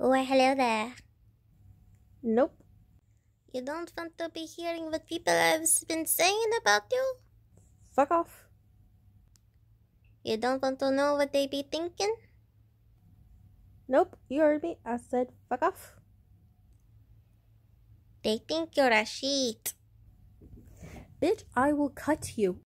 Well, hello there. Nope. You don't want to be hearing what people have been saying about you? Fuck off. You don't want to know what they be thinking? Nope, you heard me. I said fuck off. They think you're a sheet. Bitch, I will cut you.